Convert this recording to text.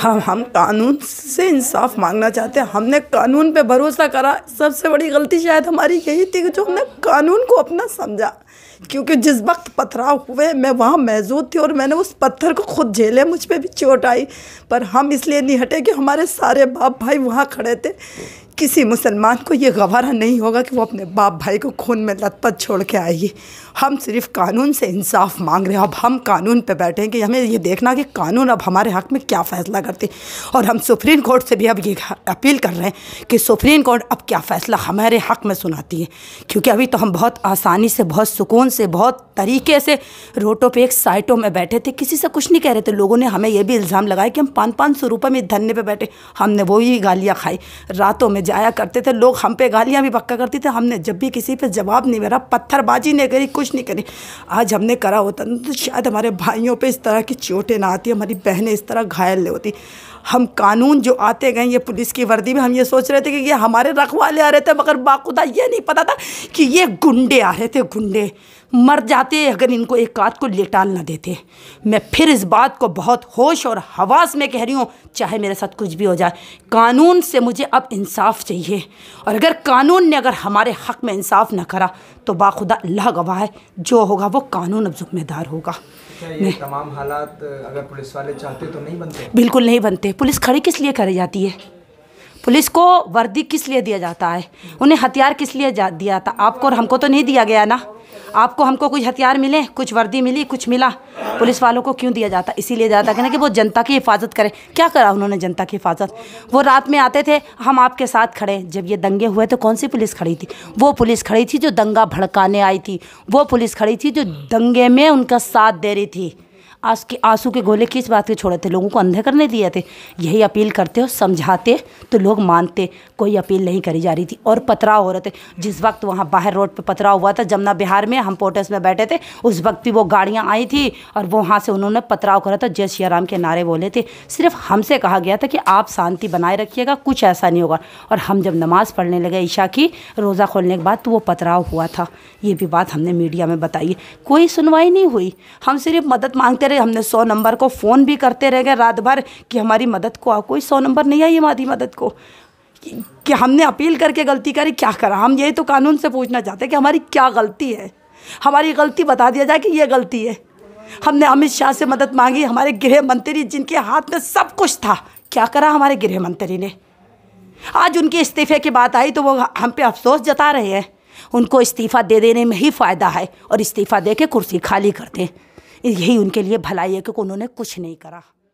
हम हम कानून से इंसाफ मांगना चाहते हैं हमने कानून पे भरोसा करा सबसे बड़ी गलती शायद हमारी यही थी कि जो हमने कानून को अपना समझा क्योंकि जिस वक्त पथराव हुए मैं वहाँ मौजूद थी और मैंने उस पत्थर को खुद झेले मुझ पर भी चोट आई पर हम इसलिए नहीं हटे कि हमारे सारे बाप भाई वहाँ खड़े थे किसी मुसलमान को ये गवारा नहीं होगा कि वो अपने बाप भाई को खून में लतपत छोड़ के आएगी हम सिर्फ कानून से इंसाफ मांग रहे हैं अब हम कानून पे बैठे हैं कि हमें ये देखना कि कानून अब हमारे हक में क्या फ़ैसला करती और हम सुप्रीम कोर्ट से भी अब ये अपील कर रहे हैं कि सुप्रीम कोर्ट अब क्या फ़ैसला हमारे हक में सुनाती है क्योंकि अभी तो हम बहुत आसानी से बहुत सुकून से बहुत तरीके से रोटों पर एक साइटों में बैठे थे किसी से कुछ नहीं कह रहे थे लोगों ने हमें यह भी इल्ज़ाम लगाया कि हम पाँच पाँच सौ रुपये में धरने पर बैठे हमने वही गालियाँ खाई रातों में जाया करते थे लोग हम पे गालियाँ भी पक्का करते थे हमने जब भी किसी पे जवाब नहीं मेरा पत्थरबाजी नहीं करी कुछ नहीं करी आज हमने करा होता तो शायद हमारे भाइयों पे इस तरह की चोटें ना आती हमारी बहनें इस तरह घायल नहीं होती हम कानून जो आते गए ये पुलिस की वर्दी में हम ये सोच रहे थे कि ये हमारे रखवाले आ रहे थे मगर बाखुदा ये नहीं पता था कि ये गुंडे आ रहे थे गुंडे मर जाते अगर इनको एक कात को लेटाल ना देते मैं फिर इस बात को बहुत होश और हवास में कह रही हूँ चाहे मेरे साथ कुछ भी हो जाए कानून से मुझे अब इंसाफ इंसाफ चाहिए और अगर कानून ने अगर हमारे हक में इंसाफ ना करा तो बाखुदा अल्लाह गवाह है जो होगा वो कानून अब जिम्मेदार होगा ये तमाम हालात अगर पुलिस वाले चाहते तो नहीं बनते बिल्कुल नहीं बनते पुलिस खड़ी किस लिए करी जाती है पुलिस को वर्दी किस लिए दिया जाता है उन्हें हथियार किस लिए दिया था आपको और हमको तो नहीं दिया गया ना आपको हमको कुछ हथियार मिले कुछ वर्दी मिली कुछ मिला पुलिस वालों को क्यों दिया जाता इसीलिए जाता कहना कि वो जनता की हिफाजत करें क्या करा उन्होंने जनता की हिफाजत वो रात में आते थे हम आपके साथ खड़े जब ये दंगे हुए तो कौन सी पुलिस खड़ी थी वो पुलिस खड़ी थी जो दंगा भड़काने आई थी वो पुलिस खड़ी थी जो दंगे में उनका साथ दे रही थी आस के आंसू के गोले किस बात के छोड़े थे लोगों को अंधे करने दिए थे यही अपील करते और समझाते तो लोग मानते कोई अपील नहीं करी जा रही थी और पथराव हो रहे थे जिस वक्त वहाँ बाहर रोड पर पथराव हुआ था जमुना बिहार में हम पोर्टर्स में बैठे थे उस वक्त भी वो गाड़ियाँ आई थी और वो वहाँ से उन्होंने पथराव करा था जय श्रिया के नारे बोले थे सिर्फ हमसे कहा गया था कि आप शांति बनाए रखिएगा कुछ ऐसा नहीं होगा और हम जब नमाज़ पढ़ने लगे ईशा की रोज़ा खोलने के बाद तो वो पथराव हुआ था ये भी बात हमने मीडिया में बताई कोई सुनवाई नहीं हुई हम सिर्फ मदद मांगते रहे हमने सौ नंबर को फ़ोन भी करते रह गए रात भर कि हमारी मदद को आओ कोई सौ नंबर नहीं आई हमारी मदद को कि हमने अपील करके गलती करी क्या करा हम यही तो कानून से पूछना चाहते हैं कि हमारी क्या गलती है हमारी गलती बता दिया जाए कि ये गलती है हमने अमित शाह से मदद मांगी हमारे गृह मंत्री जिनके हाथ में सब कुछ था क्या करा हमारे गृह मंत्री ने आज उनके इस्तीफे की बात आई तो वो हम पे अफसोस जता रहे हैं उनको इस्तीफ़ा दे देने में ही फ़ायदा है और इस्तीफ़ा दे के कुर्सी खाली कर दें यही उनके लिए भलाई है क्योंकि उन्होंने कुछ नहीं करा